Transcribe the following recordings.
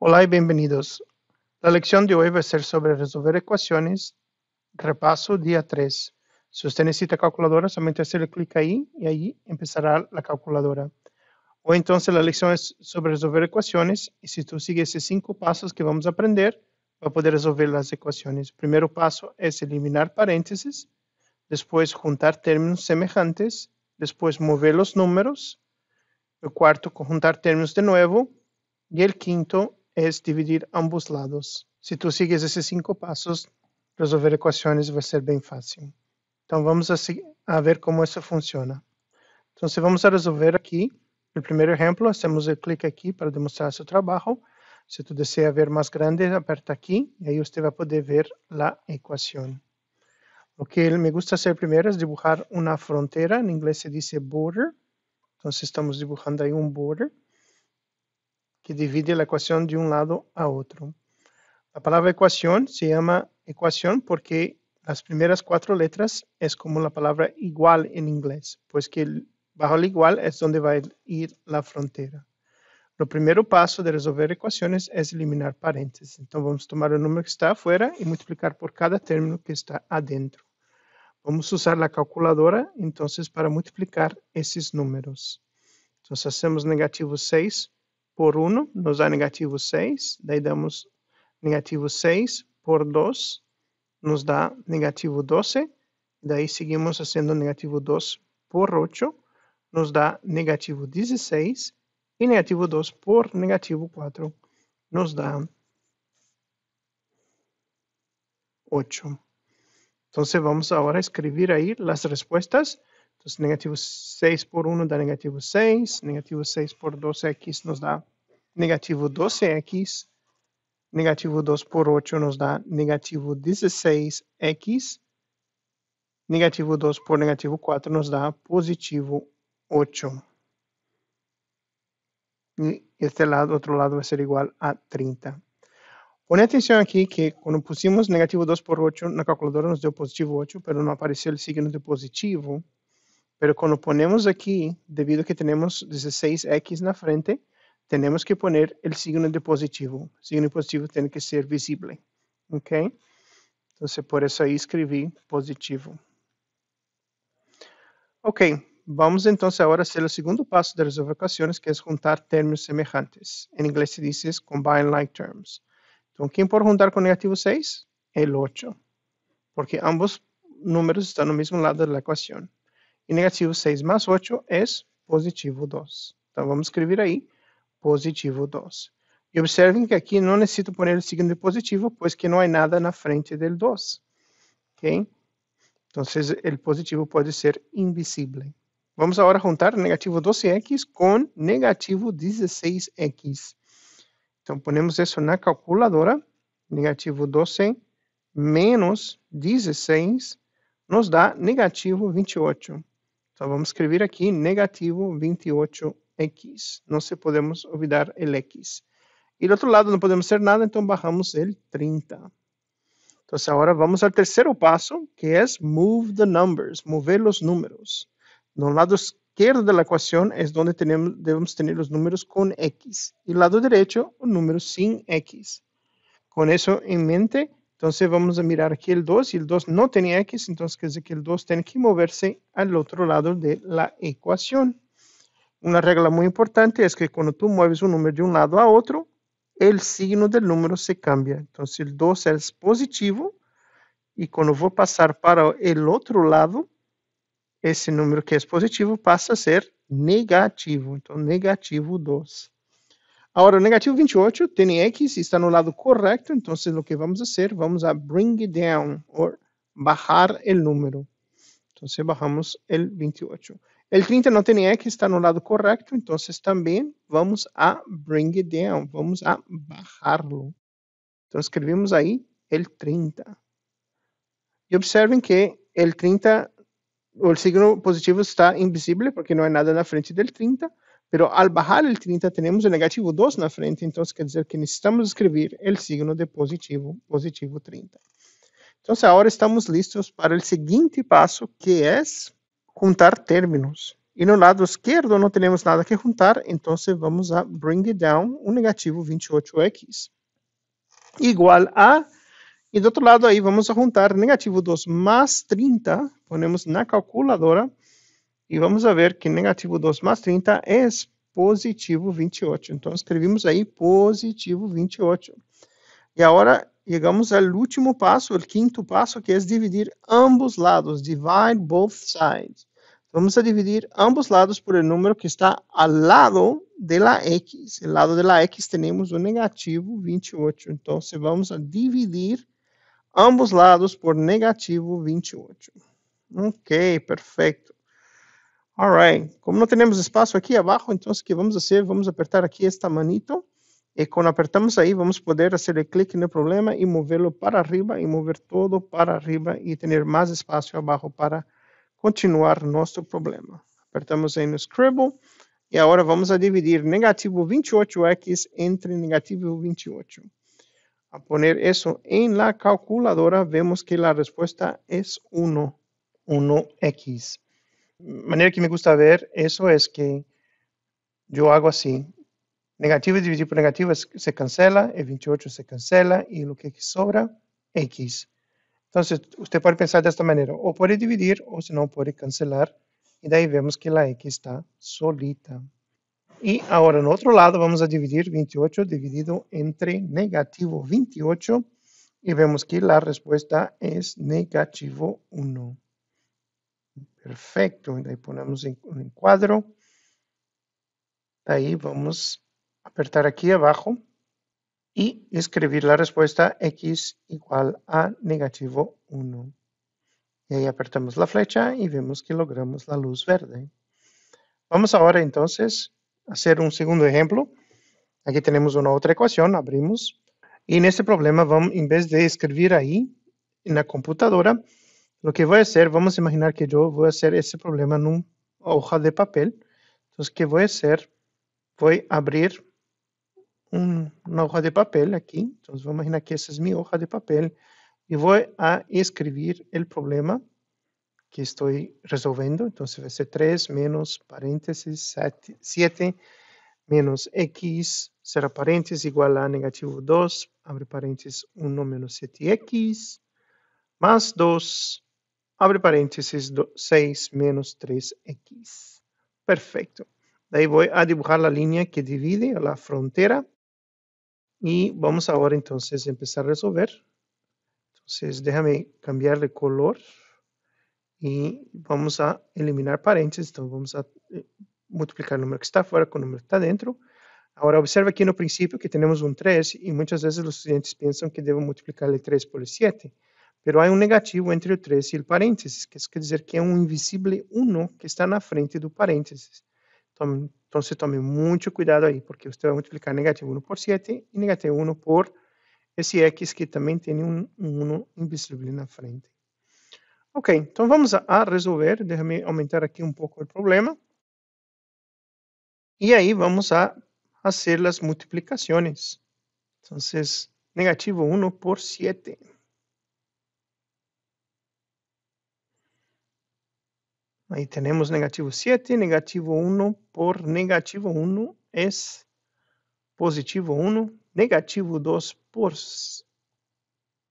Hola y bienvenidos. La lección de hoy va a ser sobre resolver ecuaciones. Repaso día 3. Si usted necesita calculadora, solamente hacerle clic ahí y ahí empezará la calculadora. O entonces la lección es sobre resolver ecuaciones y si tú sigues esos cinco pasos que vamos a aprender, va a poder resolver las ecuaciones. El primer paso es eliminar paréntesis, después juntar términos semejantes, después mover los números, el cuarto, juntar términos de nuevo, y el quinto É es dividir ambos lados. Se tu sigues esses cinco passos, resolver equações vai ser bem fácil. Então vamos a, a ver como isso funciona. Então se vamos a resolver aqui, o primeiro exemplo, hacemos o clique aqui para demonstrar seu trabalho. Se tu deseja ver mais grande, aperta aqui e aí você vai poder ver a equação. O que me gusta fazer primeiro é dibujar uma fronteira, em inglês se diz border. Então estamos dibujando aí um border. que divide la ecuación de un lado a otro. La palabra ecuación se llama ecuación porque las primeras cuatro letras es como la palabra igual en inglés, pues que bajo el igual es donde va a ir la frontera. Lo primero paso de resolver ecuaciones es eliminar paréntesis. Entonces vamos a tomar el número que está afuera y multiplicar por cada término que está adentro. Vamos a usar la calculadora entonces para multiplicar esos números. Entonces hacemos negativo 6 por 1, nos dá negativo 6. Daí damos negativo 6 por 2, nos dá negativo 12. Daí seguimos fazendo negativo 2 por 8, nos dá negativo 16. E negativo 2 por negativo 4 nos dá 8. Então vamos agora escrever aí as respostas então, negativo 6 por 1 dá negativo 6, negativo 6 por 12x é nos dá negativo 12x, é negativo 2 por 8 nos dá negativo 16x, é negativo 2 por negativo 4 nos dá positivo 8. E este lado, outro lado vai ser igual a 30. Pone atenção aqui que quando pusimos negativo 2 por 8, na calculadora nos deu positivo 8, mas não apareceu o signo de positivo. Pero cuando ponemos aquí, debido a que tenemos 16x en la frente, tenemos que poner el signo de positivo. El signo de positivo tiene que ser visible. ¿Ok? Entonces, por eso ahí escribí positivo. Ok, vamos entonces ahora a hacer el segundo paso de las ecuaciones, que es juntar términos semejantes. En inglés se dice combine like terms. Entonces, ¿quién puede juntar con negativo 6? El 8, porque ambos números están al mismo lado de la ecuación. E negativo 6 mais 8 é positivo 2. Então, vamos escrever aí positivo 2. E observem que aqui não necessito pôr o signo de positivo, pois que não há nada na frente do 2. Ok? Então, o positivo pode ser invisível. Vamos agora juntar negativo 12x com negativo 16x. Então, ponemos isso na calculadora. Negativo 12 menos 16 nos dá negativo 28. Então vamos escrever aqui negativo 28x. Não se podemos olvidar o x. E do outro lado não podemos ser nada, então barramos ele 30. Então agora vamos ao terceiro passo, que é move the numbers, mover os números. No lado esquerdo da equação é onde temos devemos ter os números com x. E lado direito, o número sem x. Com isso em mente, então, vamos a mirar aqui o 2, e o 2 não tem x, então quer dizer que o 2 tem que moverse al outro lado de la Uma regra muito importante é que quando tu mueves um número de um lado a outro, o signo do número se cambia. Então, se o 2 é positivo, e quando vou passar para o outro lado, esse número que é positivo passa a ser negativo. Então, negativo 2. Agora, o negativo 28 tiene X y está no lado correto, então o que vamos fazer, vamos a bring it down, o bajar el número. Então, bajamos o 28. O 30 não tem X, está no lado correto, então também vamos a bring it down, vamos a bajarlo. Entonces escribimos ahí el 30. E observem que el 30, o signo positivo está invisível, porque não há nada na frente do 30, Pero al bajar el 30 tenemos el negativo 2 en la frente, entonces quer dizer que necesitamos escribir el signo de positivo, positivo 30. Entonces ahora estamos listos para el siguiente paso, que es juntar términos. E no lado izquierdo não temos nada que juntar, então vamos a bring it down o negativo 28x. Igual a, e do outro lado aí vamos a juntar negativo 2 mais 30, ponemos na calculadora, e vamos ver que negativo 2 mais 30 é positivo 28. Então, escrevemos aí positivo 28. E agora, chegamos ao último passo, o quinto passo, que é dividir ambos lados. Divide both sides. Vamos a dividir ambos lados por o número que está al lado de la X. Ao lado de la X temos o negativo 28. Então, vamos a dividir ambos lados por negativo 28. Ok, perfeito. Alright, como não temos espaço aqui abaixo, então o que vamos fazer? Vamos apertar aqui esta manito e quando apertamos aí, vamos poder fazer clique no problema e movê-lo para arriba e mover todo para arriba e ter mais espaço abaixo para continuar nosso problema. Apertamos aí no Scribble e agora vamos a dividir negativo 28x entre negativo 28. A poner isso em la calculadora, vemos que a resposta é 1, 1x. manera que me gusta ver eso es que yo hago así. Negativo dividido por negativo se cancela, el 28 se cancela y lo que sobra, X. Entonces, usted puede pensar de esta manera, o puede dividir o si no puede cancelar y de ahí vemos que la X está solita. Y ahora en otro lado vamos a dividir 28 dividido entre negativo 28 y vemos que la respuesta es negativo 1. Perfecto, ahí ponemos un cuadro. Ahí vamos a apretar aquí abajo y escribir la respuesta x igual a negativo 1. Y ahí apretamos la flecha y vemos que logramos la luz verde. Vamos ahora entonces a hacer un segundo ejemplo. Aquí tenemos una otra ecuación, abrimos. Y en este problema, vamos, en vez de escribir ahí en la computadora, lo que voy a hacer, vamos a imaginar que yo voy a hacer ese problema en una hoja de papel. Entonces, ¿qué voy a hacer? Voy a abrir una hoja de papel aquí. Entonces, voy a imaginar que esa es mi hoja de papel. Y voy a escribir el problema que estoy resolviendo. Entonces, va a ser 3 menos paréntesis 7, 7 menos x será paréntesis igual a negativo 2, abre paréntesis 1 menos 7x, más 2 abre paréntesis 6 menos 3x. Perfecto. De ahí voy a dibujar la línea que divide la frontera. Y vamos ahora entonces a empezar a resolver. Entonces déjame cambiar de color. Y vamos a eliminar paréntesis. Entonces vamos a eh, multiplicar el número que está fuera con el número que está dentro. Ahora observa aquí en el principio que tenemos un 3 y muchas veces los estudiantes piensan que debo multiplicar el 3 por el 7. Pero há um negativo entre o 3 e o parênteses, que quer dizer que é um invisível 1 que está na frente do parênteses. Então, entonces tome muito cuidado aí, porque você vai multiplicar negativo 1 por 7 e negativo 1 por esse x que também tem um, um 1 invisível na frente. Ok, então vamos a resolver. Deixa-me aumentar aqui um pouco o problema. E aí vamos a fazer as multiplicações. Então, negativo 1 por 7. Ahí tenemos negativo 7, negativo 1 por negativo 1 es positivo 1, negativo 2 por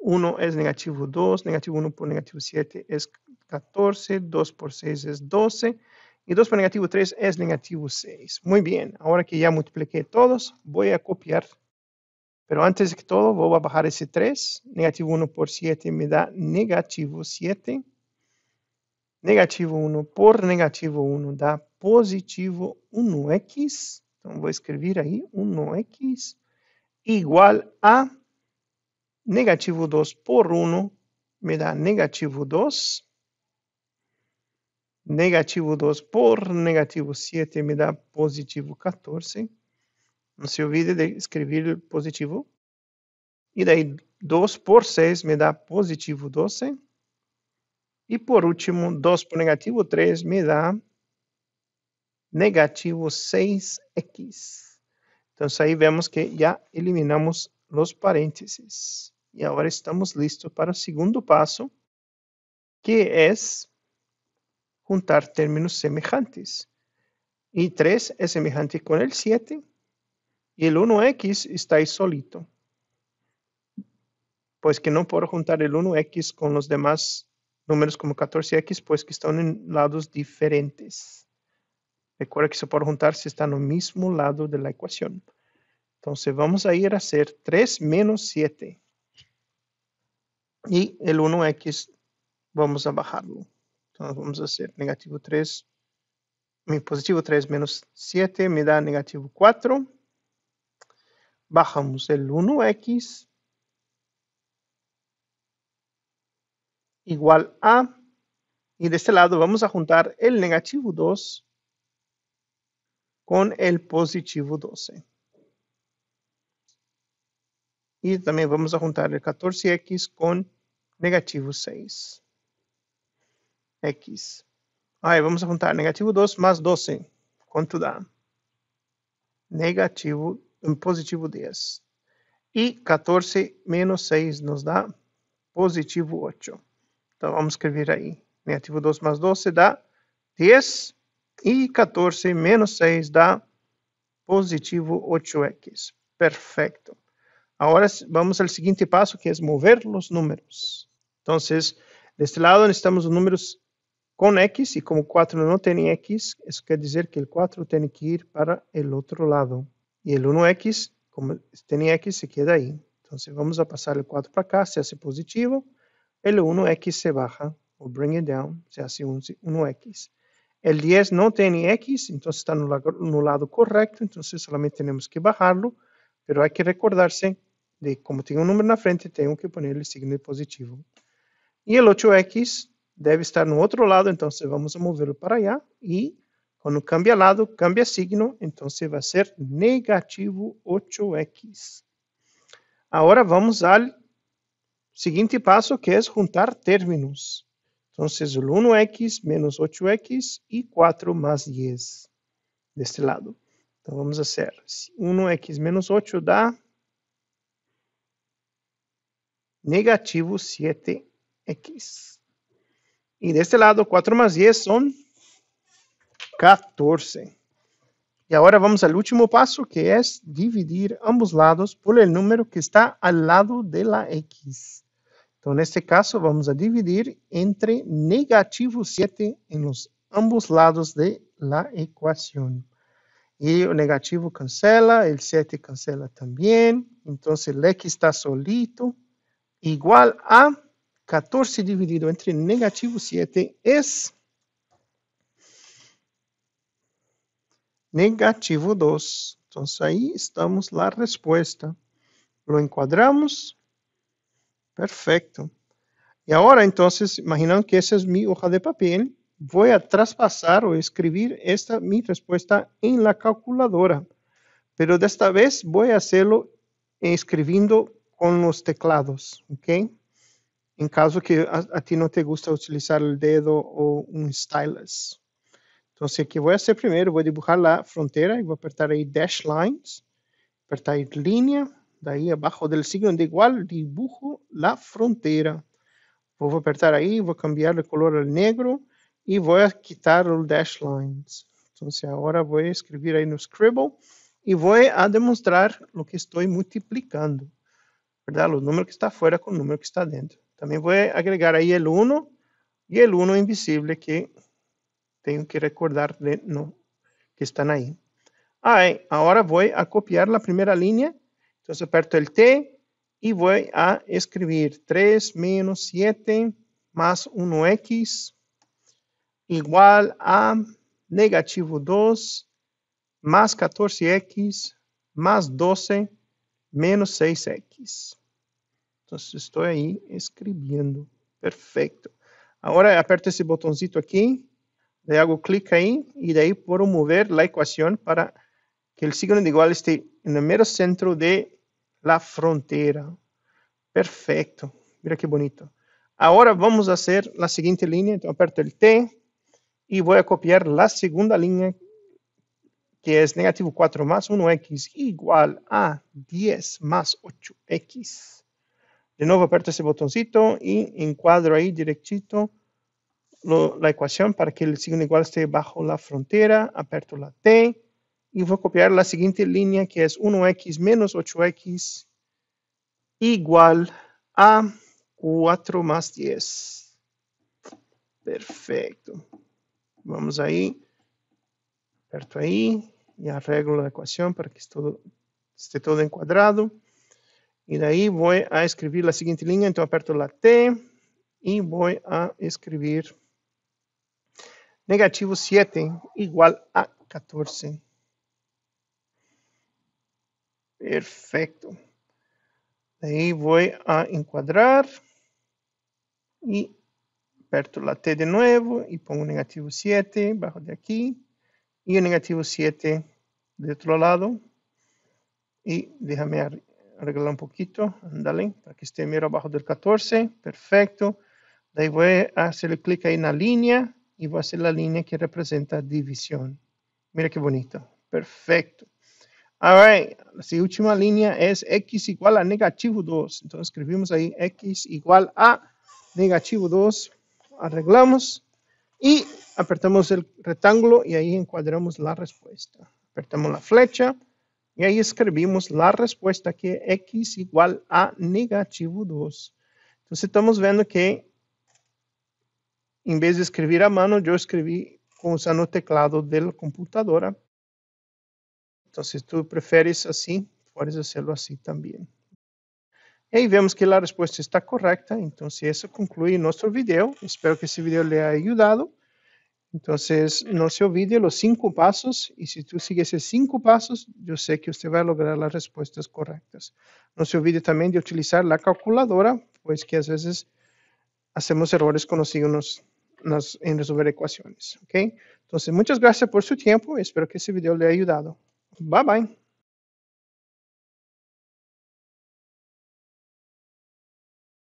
1 es negativo 2, negativo 1 por negativo 7 es 14, 2 por 6 es 12 y 2 por negativo 3 es negativo 6. Muy bien, ahora que ya multipliqué todos, voy a copiar. Pero antes que todo, voy a bajar ese 3. Negativo 1 por 7 me da negativo 7. Negativo 1 por negativo 1 dá positivo 1x. Então, vou escrever aí 1x igual a negativo 2 por 1 me dá negativo 2. Negativo 2 por negativo 7 me dá positivo 14. Não se olvide de escrever positivo. E daí 2 por 6 me dá positivo 12. Y por último, 2 por negativo 3 me da negativo 6x. Entonces ahí vemos que ya eliminamos los paréntesis. Y ahora estamos listos para el segundo paso, que es juntar términos semejantes. Y 3 es semejante con el 7 y el 1x está ahí solito. Pues que no puedo juntar el 1x con los demás números como 14x, pues que están en lados diferentes. Recuerda que se puede juntar si está en el mismo lado de la ecuación. Entonces vamos a ir a hacer 3 menos 7. Y el 1x vamos a bajarlo. Entonces vamos a hacer negativo 3, positivo 3 menos 7 me da negativo 4. Bajamos el 1x igual a, y de este lado vamos a juntar el negativo 2 con el positivo 12. Y también vamos a juntar el 14x con negativo 6. X. Aí vamos juntar negativo 2 mais 12. Quanto dá? Negativo, positivo 10. E 14 menos 6 nos dá positivo 8. Então vamos escrever aí. Negativo 12 mais 12 dá 10. E 14 menos 6 dá positivo 8x. Perfeito. Agora vamos ao seguinte passo, que é mover os números. Então, deste lado os números com x, e como 4 não tem x, isso quer dizer que o 4 tem que ir para o outro lado. E o 1x, como tem x, se queda aí. Então, vamos a passar o 4 para cá, se hace positivo. L1x se baja, o bring it down, se hace un, 1x. El 10 no tiene x, entonces está no lado correcto, entonces solamente tenemos que bajarlo, pero hay que recordarse de como tem um número na frente, tenho que ponerle ele signo positivo. E o 8x deve estar no outro lado, então vamos movê para lá. E quando cambia lado, cambia signo, então vai ser negativo 8x. Agora vamos ao siguiente passo que é juntar términos. Então, o 1x menos 8x e 4 mais 10 deste lado. Então vamos fazer, 1x menos 8 dá negativo 7x. E deste lado 4 mais 10 são 14. E agora vamos ao último passo, que é dividir ambos lados por el número que está al lado de la X. Então, neste caso, vamos a dividir entre negativo 7 em los ambos lados de la equação. E o negativo cancela, o 7 cancela também. Então, a X está solito, igual a 14 dividido entre negativo 7 é negativo 2. Entonces ahí estamos la respuesta. Lo encuadramos. Perfecto. Y ahora entonces, imaginando que esa es mi hoja de papel, voy a traspasar o escribir esta mi respuesta en la calculadora. Pero de esta vez voy a hacerlo escribiendo con los teclados, ¿ok? En caso que a, a ti no te gusta utilizar el dedo o un stylus. Entonces, ¿qué voy a hacer primero, voy a dibujar la frontera y e voy a apertar ahí Dash Lines, apertar ahí Línea, de ahí abajo del signo de igual, dibujo la frontera. Voy a apertar ahí, voy a cambiar de color al negro y e voy a quitar o Dash Lines. Entonces, ahora voy a escribir ahí no Scribble y e voy a demostrar lo que estoy multiplicando, ¿verdad? Los números que está afuera con o número que está dentro. También voy a agregar ahí el 1 y el 1 invisible que tenho que recordar de, no, que estão aí. Ah, eh, ahora voy a copiar la primera línea. Entonces aperto o T e vou a escribir 3 menos 7 más 1x igual a negativo 2 mais 14x mais 12 menos 6x. Então, estou aí escrevendo. Perfeito. Agora, aperto esse botãozinho aqui Le hago clic ahí y de ahí puedo mover la ecuación para que el signo de igual esté en el mero centro de la frontera. Perfecto. Mira qué bonito. Ahora vamos a hacer la siguiente línea. Entonces aperto el T y voy a copiar la segunda línea que es negativo 4 más 1x igual a 10 más 8x. De nuevo aperto ese botoncito y encuadro ahí directito la ecuación para que el signo igual esté bajo la frontera, aperto la T, y voy a copiar la siguiente línea que es 1x menos 8x igual a 4 más 10. Perfecto. Vamos ahí, aperto ahí, y arreglo la ecuación para que esté todo encuadrado. Y de ahí voy a escribir la siguiente línea, entonces aperto la T y voy a escribir negativo 7 igual a 14. Perfecto. ahí voy a encuadrar y aperto la T de nuevo y pongo negativo 7 bajo de aquí y negativo 7 de otro lado. Y déjame arreglar un poquito, Ándale, para que esté bien abajo del 14. Perfecto. De ahí voy a hacerle clic ahí en la línea y va a ser la línea que representa división. Mira qué bonito. Perfecto. All La última línea es x igual a negativo 2. Entonces escribimos ahí x igual a negativo 2. Arreglamos y apretamos el rectángulo y ahí encuadramos la respuesta. Apretamos la flecha y ahí escribimos la respuesta que x igual a negativo 2. Entonces estamos viendo que en vez de escribir a mano, yo escribí usando el teclado de la computadora. Entonces, tú prefieres así, puedes hacerlo así también. Y ahí vemos que la respuesta está correcta. Entonces, eso concluye nuestro video. Espero que este video le haya ayudado. Entonces, no se olvide los cinco pasos y si tú sigues esos cinco pasos, yo sé que usted va a lograr las respuestas correctas. No se olvide también de utilizar la calculadora, pues que a veces hacemos errores con los en resolver ecuaciones. ¿okay? Entonces, muchas gracias por su tiempo. Espero que este video le haya ayudado. Bye bye.